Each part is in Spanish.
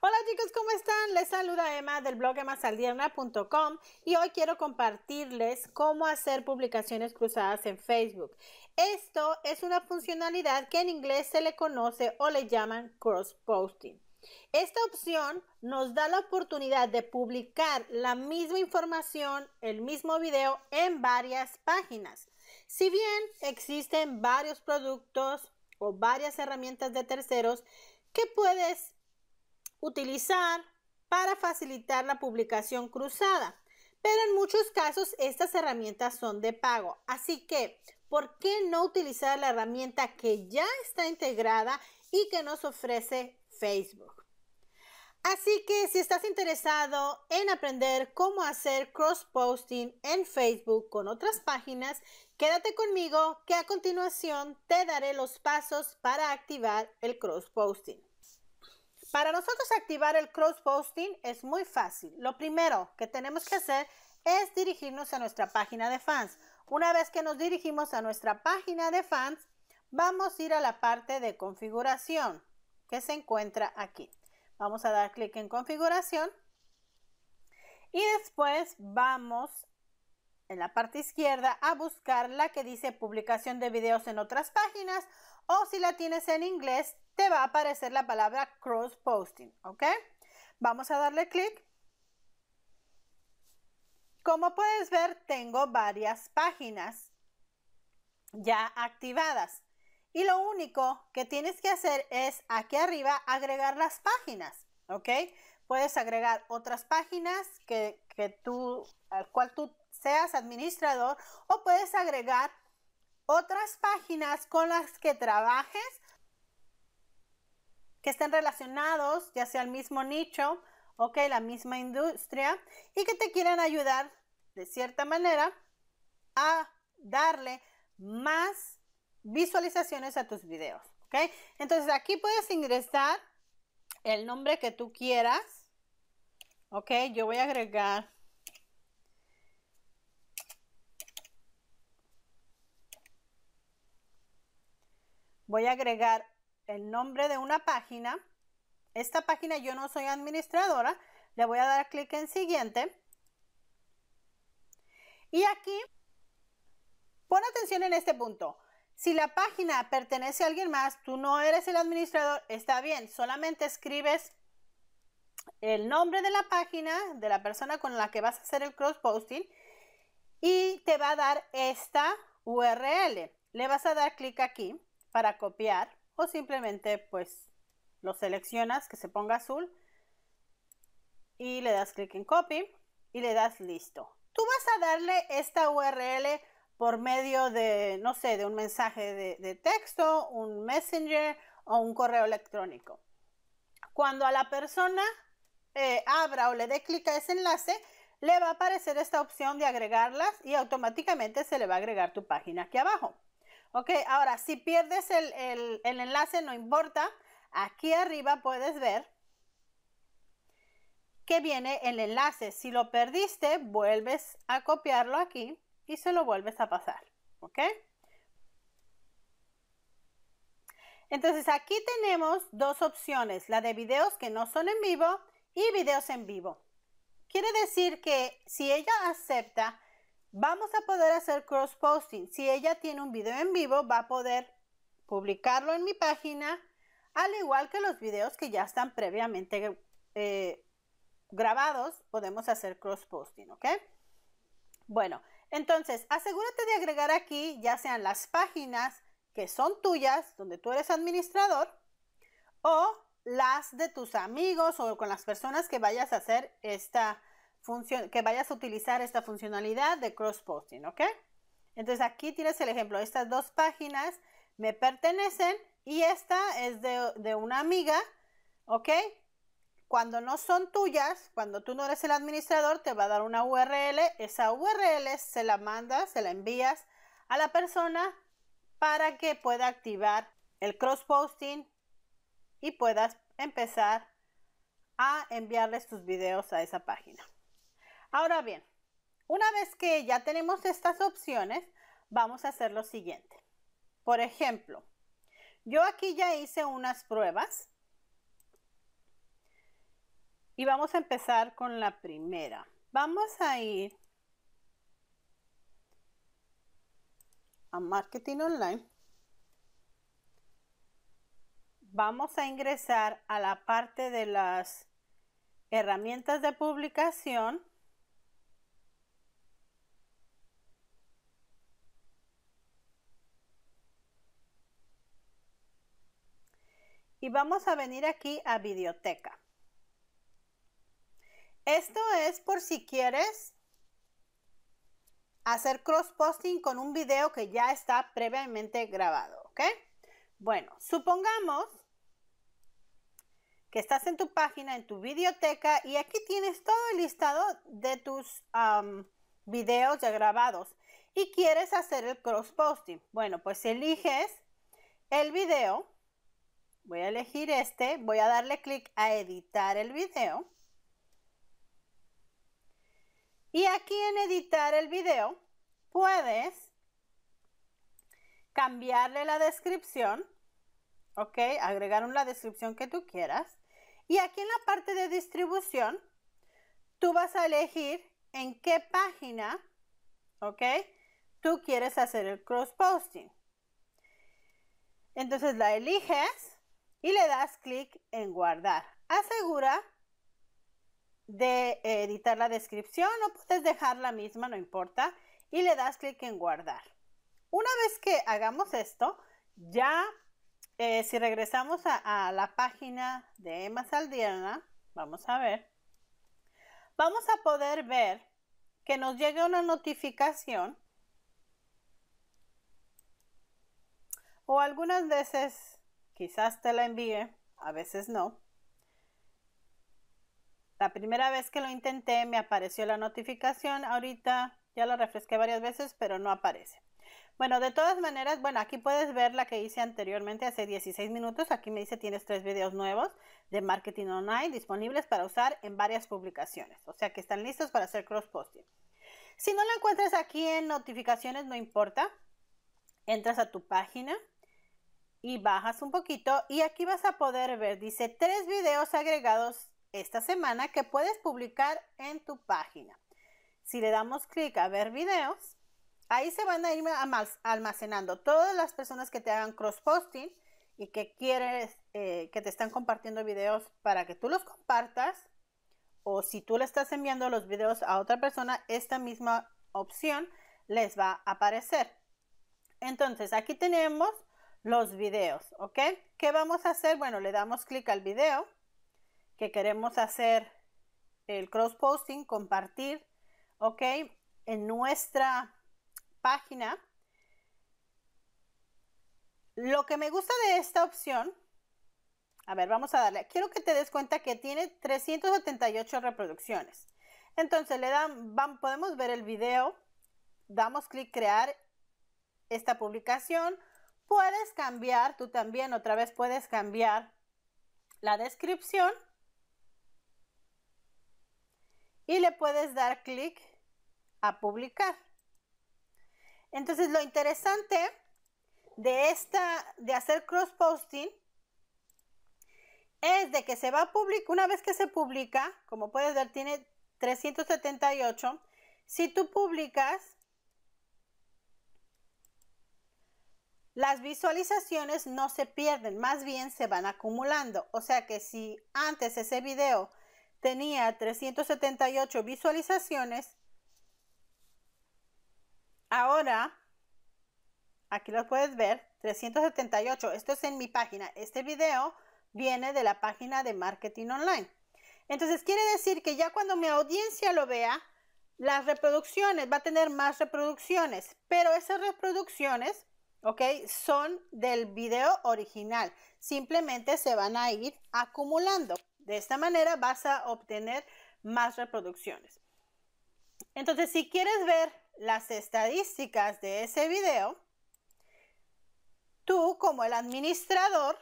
Hola chicos, ¿cómo están? Les saluda Emma del blog emasaldierna.com y hoy quiero compartirles cómo hacer publicaciones cruzadas en Facebook. Esto es una funcionalidad que en inglés se le conoce o le llaman cross-posting. Esta opción nos da la oportunidad de publicar la misma información, el mismo video en varias páginas. Si bien existen varios productos o varias herramientas de terceros que puedes utilizar para facilitar la publicación cruzada. Pero en muchos casos estas herramientas son de pago. Así que, ¿por qué no utilizar la herramienta que ya está integrada y que nos ofrece Facebook? Así que si estás interesado en aprender cómo hacer cross-posting en Facebook con otras páginas, quédate conmigo que a continuación te daré los pasos para activar el cross-posting. Para nosotros activar el cross-posting es muy fácil. Lo primero que tenemos que hacer es dirigirnos a nuestra página de fans. Una vez que nos dirigimos a nuestra página de fans, vamos a ir a la parte de configuración que se encuentra aquí. Vamos a dar clic en configuración y después vamos en la parte izquierda a buscar la que dice publicación de videos en otras páginas o si la tienes en inglés te va a aparecer la palabra cross posting, ¿ok? Vamos a darle clic. Como puedes ver, tengo varias páginas ya activadas. Y lo único que tienes que hacer es aquí arriba agregar las páginas, ¿ok? Puedes agregar otras páginas que, tú, al cual tú seas administrador o puedes agregar otras páginas con las que trabajes que estén relacionados, ya sea el mismo nicho, ok, la misma industria, y que te quieran ayudar de cierta manera a darle más visualizaciones a tus videos, ok. Entonces aquí puedes ingresar el nombre que tú quieras, ok, yo voy a agregar voy a agregar el nombre de una página. Esta página yo no soy administradora. Le voy a dar clic en siguiente. Y aquí, pon atención en este punto. Si la página pertenece a alguien más, tú no eres el administrador, está bien, solamente escribes el nombre de la página, de la persona con la que vas a hacer el cross-posting y te va a dar esta URL. Le vas a dar clic aquí para copiar o simplemente pues lo seleccionas que se ponga azul y le das clic en copy y le das listo. Tú vas a darle esta URL por medio de, no sé, de un mensaje de, texto, un messenger o un correo electrónico. Cuando a la persona eh, abra o le dé clic a ese enlace, le va a aparecer esta opción de agregarlas y automáticamente se le va a agregar tu página aquí abajo. Ok, ahora si pierdes el, enlace, no importa. Aquí arriba puedes ver que viene el enlace. Si lo perdiste, vuelves a copiarlo aquí y se lo vuelves a pasar. ¿Ok? Entonces aquí tenemos dos opciones, la de videos que no son en vivo y videos en vivo. Quiere decir que si ella acepta Vamos a poder hacer cross posting. Si ella tiene un video en vivo, va a poder publicarlo en mi página, al igual que los videos que ya están previamente eh, grabados, podemos hacer cross posting, ¿ok? Bueno, entonces asegúrate de agregar aquí ya sean las páginas que son tuyas, donde tú eres administrador, o las de tus amigos o con las personas que vayas a hacer esta que vayas a utilizar esta funcionalidad de cross-posting, ¿ok? Entonces aquí tienes el ejemplo, estas dos páginas me pertenecen y esta es de, de una amiga, ¿ok? Cuando no son tuyas, cuando tú no eres el administrador, te va a dar una URL, esa URL se la mandas, se la envías a la persona para que pueda activar el cross-posting y puedas empezar a enviarles tus videos a esa página. Ahora bien, una vez que ya tenemos estas opciones, vamos a hacer lo siguiente. Por ejemplo, yo aquí ya hice unas pruebas. Y vamos a empezar con la primera. Vamos a ir a Marketing Online. Vamos a ingresar a la parte de las herramientas de publicación y vamos a venir aquí a biblioteca. Esto es por si quieres hacer cross-posting con un video que ya está previamente grabado, ¿ok? Bueno, supongamos que estás en tu página, en tu biblioteca y aquí tienes todo el listado de tus videos ya grabados y quieres hacer el cross-posting. Bueno, pues eliges el video Voy a elegir este, voy a darle clic a editar el video. Y aquí en editar el video puedes cambiarle la descripción, ok, agregar una descripción que tú quieras. Y aquí en la parte de distribución, tú vas a elegir en qué página, ok, tú quieres hacer el cross posting. Entonces la eliges y le das clic en guardar. Asegura de editar la descripción o puedes dejar la misma, no importa, y le das clic en guardar. Una vez que hagamos esto, ya eh, si regresamos a, a, la página de Emma Saldiana, vamos a ver, vamos a poder ver que nos llega una notificación o algunas veces Quizás te la envíe, a veces no. La primera vez que lo intenté me apareció la notificación, ahorita ya la refresqué varias veces, pero no aparece. Bueno, de todas maneras, bueno, aquí puedes ver la que hice anteriormente hace 16 minutos. Aquí me dice tienes tres videos nuevos de marketing online disponibles para usar en varias publicaciones. O sea que están listos para hacer cross-posting. Si no lo encuentras aquí en notificaciones, no importa. Entras a tu página, y bajas un poquito y aquí vas a poder ver, dice tres videos agregados esta semana que puedes publicar en tu página. Si le damos clic a ver videos, ahí se van a ir almacenando todas las personas que te hagan cross-posting y que quieres eh, que te están compartiendo videos para que tú los compartas o si tú le estás enviando los videos a otra persona, esta misma opción les va a aparecer. Entonces aquí tenemos los videos, ¿ok? ¿Qué vamos a hacer? Bueno, le damos clic al video que queremos hacer el cross posting, compartir, ¿ok? En nuestra página. Lo que me gusta de esta opción, a ver, vamos a darle, quiero que te des cuenta que tiene 378 reproducciones. Entonces le dan, van, podemos ver el video, damos clic crear esta publicación Puedes cambiar, tú también otra vez puedes cambiar la descripción y le puedes dar clic a publicar. Entonces lo interesante de esta, de hacer cross posting es de que se va una vez que se publica, como puedes ver tiene 378, si tú publicas Las visualizaciones no se pierden, más bien se van acumulando. O sea que si antes ese video tenía 378 visualizaciones, ahora, aquí lo puedes ver, 378. Esto es en mi página. Este video viene de la página de marketing online. Entonces quiere decir que ya cuando mi audiencia lo vea, las reproducciones, va a tener más reproducciones, pero esas reproducciones ¿ok? Son del video original. Simplemente se van a ir acumulando. De esta manera vas a obtener más reproducciones. Entonces, si quieres ver las estadísticas de ese video, tú como el administrador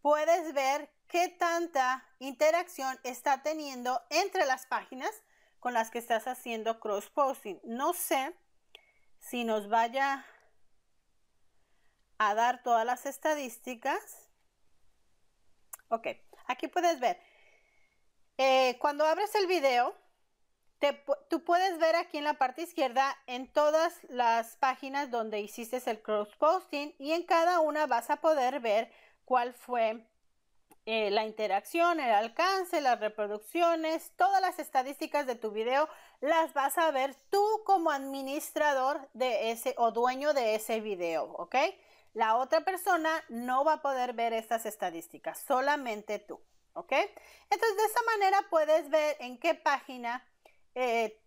puedes ver qué tanta interacción está teniendo entre las páginas con las que estás haciendo cross-posting. No sé si nos vaya a dar todas las estadísticas. Ok, aquí puedes ver. Eh, cuando abres el video, tú puedes ver aquí en la parte izquierda en todas las páginas donde hiciste el cross posting y en cada una vas a poder ver cuál fue eh, la interacción, el alcance, las reproducciones, todas las estadísticas de tu video las vas a ver tú como administrador de ese o dueño de ese video, ¿ok? La otra persona no va a poder ver estas estadísticas, solamente tú. ¿Ok? Entonces, de esa manera puedes ver en qué página eh,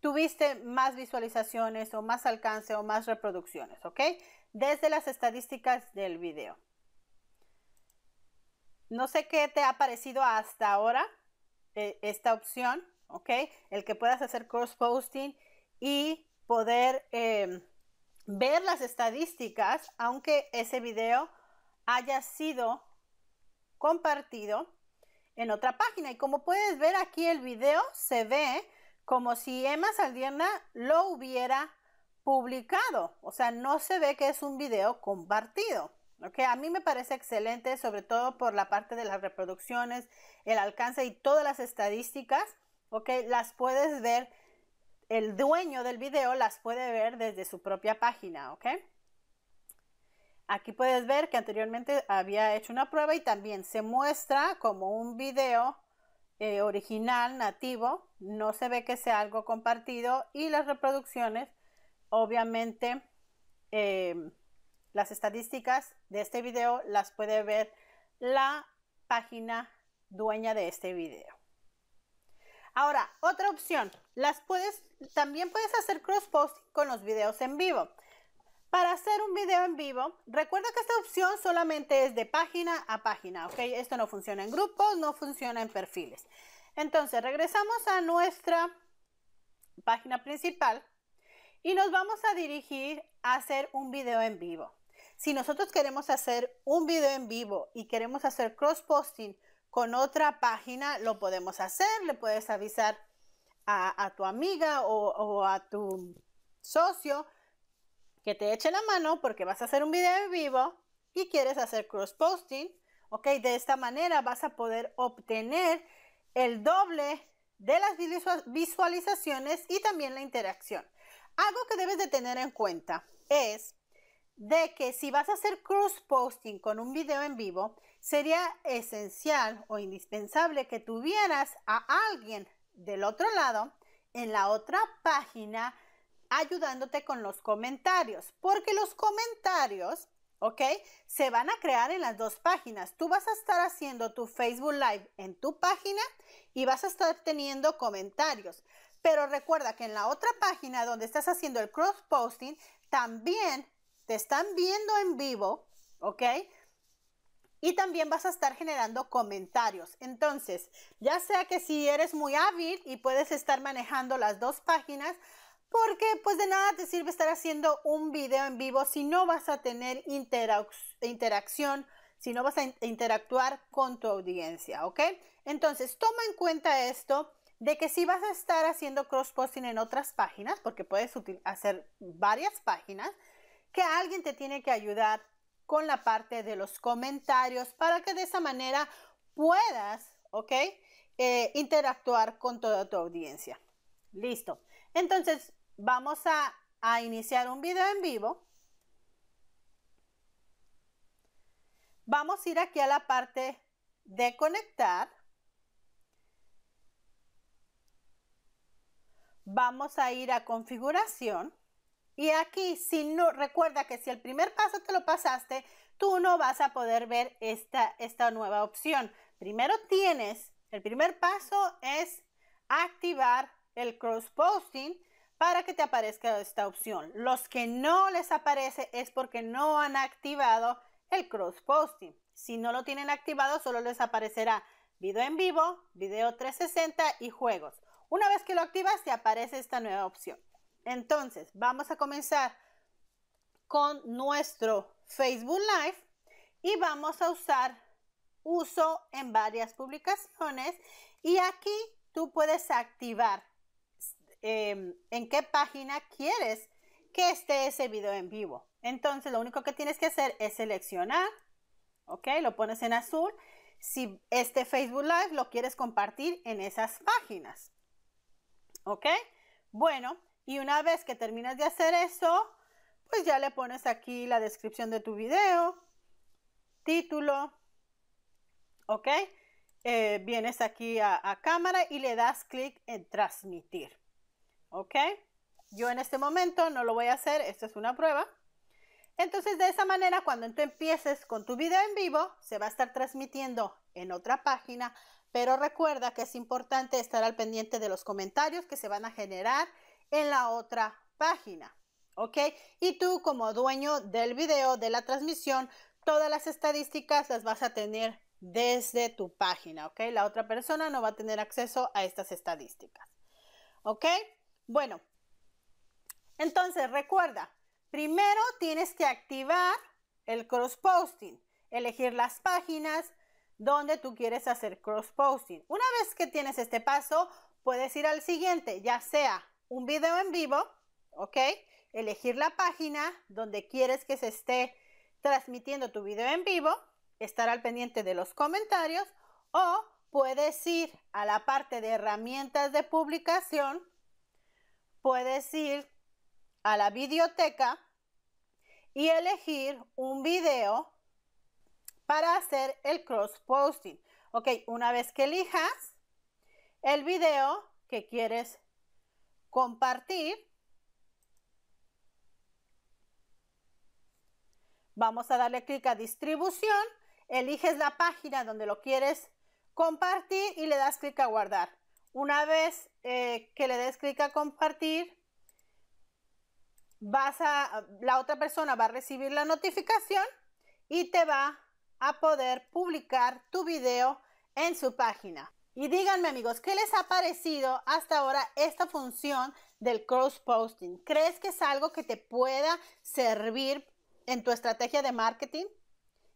tuviste más visualizaciones o más alcance o más reproducciones. ¿Ok? Desde las estadísticas del video. No sé qué te ha parecido hasta ahora eh, esta opción, ¿ok? El que puedas hacer cross-posting y poder em, ver las estadísticas, aunque ese video haya sido compartido en otra página. Y como puedes ver aquí el video se ve como si Emma Saldierna lo hubiera publicado. O sea, no se ve que es un video compartido. que A mí me parece excelente, sobre todo por la parte de las reproducciones, el alcance y todas las estadísticas. ¿ok? Las puedes ver el dueño del video las puede ver desde su propia página, ¿ok? Aquí puedes ver que anteriormente había hecho una prueba y también se muestra como un video eh, original, nativo, no se ve que sea algo compartido y las reproducciones, obviamente, eh, las estadísticas de este video las puede ver la página dueña de este video. Ahora, otra opción, las puedes, también puedes hacer cross-posting con los videos en vivo. Para hacer un video en vivo, recuerda que esta opción solamente es de página a página, ¿ok? Esto no funciona en grupos, no funciona en perfiles. Entonces, regresamos a nuestra página principal y nos vamos a dirigir a hacer un video en vivo. Si nosotros queremos hacer un video en vivo y queremos hacer cross-posting con otra página lo podemos hacer. Le puedes avisar a, tu amiga o, o, a tu socio que te eche la mano porque vas a hacer un video en vivo y quieres hacer cross posting. Ok, de esta manera vas a poder obtener el doble de las visualizaciones y también la interacción. Algo que debes de tener en cuenta es de que si vas a hacer cross posting con un video en vivo, sería esencial o indispensable que tuvieras a alguien del otro lado en la otra página ayudándote con los comentarios, porque los comentarios, ¿ok? Se van a crear en las dos páginas. Tú vas a estar haciendo tu Facebook Live en tu página y vas a estar teniendo comentarios. Pero recuerda que en la otra página donde estás haciendo el cross posting, también te están viendo en vivo, ¿ok? y también vas a estar generando comentarios. Entonces, ya sea que si eres muy hábil y puedes estar manejando las dos páginas, porque pues de nada te sirve estar haciendo un video en vivo si no vas a tener interacción, si no vas a interactuar con tu audiencia, ¿ok? Entonces, toma en cuenta esto de que si vas a estar haciendo cross-posting en otras páginas, porque puedes hacer varias páginas, que alguien te tiene que ayudar con la parte de los comentarios para que de esa manera puedas, ¿ok? Eh, interactuar con toda tu audiencia. Listo. Entonces, vamos a iniciar un video en vivo. Vamos a ir aquí a la parte de conectar. Vamos a ir a configuración. Y aquí, si no, recuerda que si el primer paso te lo pasaste, tú no vas a poder ver esta, esta nueva opción. Primero tienes, el primer paso es activar el cross posting para que te aparezca esta opción. Los que no les aparece es porque no han activado el cross posting. Si no lo tienen activado, solo les aparecerá video en vivo, video 360 y juegos. Una vez que lo activas, te aparece esta nueva opción. Entonces, vamos a comenzar con nuestro Facebook Live y vamos a usar uso en varias publicaciones y aquí tú puedes activar em, en qué página quieres que esté ese video en vivo. Entonces, lo único que tienes que hacer es seleccionar, ¿ok? Lo pones en azul. Si este Facebook Live lo quieres compartir en esas páginas, ¿ok? Bueno, y una vez que terminas de hacer eso, pues ya le pones aquí la descripción de tu video, título, ¿ok? Eh, vienes aquí a, cámara y le das clic en transmitir, ¿ok? Yo en este momento no lo voy a hacer, esto es una prueba. Entonces de esa manera cuando tú empieces con tu video en vivo, se va a estar transmitiendo en otra página, pero recuerda que es importante estar al pendiente de los comentarios que se van a generar en la otra página. ¿Ok? Y tú como dueño del video, de la transmisión, todas las estadísticas las vas a tener desde tu página, ¿ok? La otra persona no va a tener acceso a estas estadísticas, ¿ok? Bueno, entonces recuerda, primero tienes que activar el cross-posting, elegir las páginas donde tú quieres hacer cross-posting. Una vez que tienes este paso, puedes ir al siguiente, ya sea un video en vivo, ¿ok? Elegir la página donde quieres que se esté transmitiendo tu video en vivo, estar al pendiente de los comentarios o puedes ir a la parte de herramientas de publicación, puedes ir a la biblioteca y elegir un video para hacer el cross posting. Ok, una vez que elijas el video que quieres compartir. Vamos a darle clic a distribución, eliges la página donde lo quieres compartir y le das clic a guardar. Una vez eh, que le des clic a compartir, vas a, la otra persona va a recibir la notificación y te va a poder publicar tu video en su página. Y díganme amigos, ¿qué les ha parecido hasta ahora esta función del cross posting? ¿Crees que es algo que te pueda servir en tu estrategia de marketing?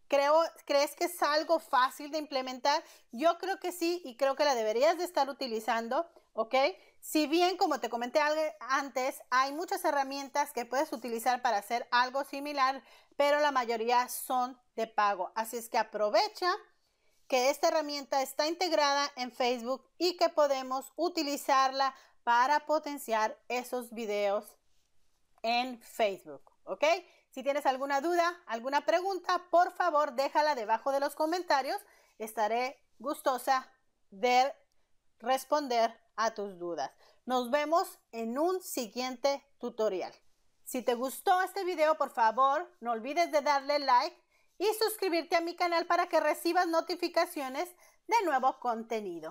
Creo, ¿Crees que es algo fácil de implementar? Yo creo que sí y creo que la deberías de estar utilizando, ¿ok? Si bien, como te comenté antes, hay muchas herramientas que puedes utilizar para hacer algo similar, pero la mayoría son de pago. Así es que aprovecha que esta herramienta está integrada en Facebook y que podemos utilizarla para potenciar esos videos en Facebook. ¿Ok? Si tienes alguna duda, alguna pregunta, por favor déjala debajo de los comentarios. Estaré gustosa de responder a tus dudas. Nos vemos en un siguiente tutorial. Si te gustó este video, por favor, no olvides de darle like y suscribirte a mi canal para que recibas notificaciones de nuevo contenido.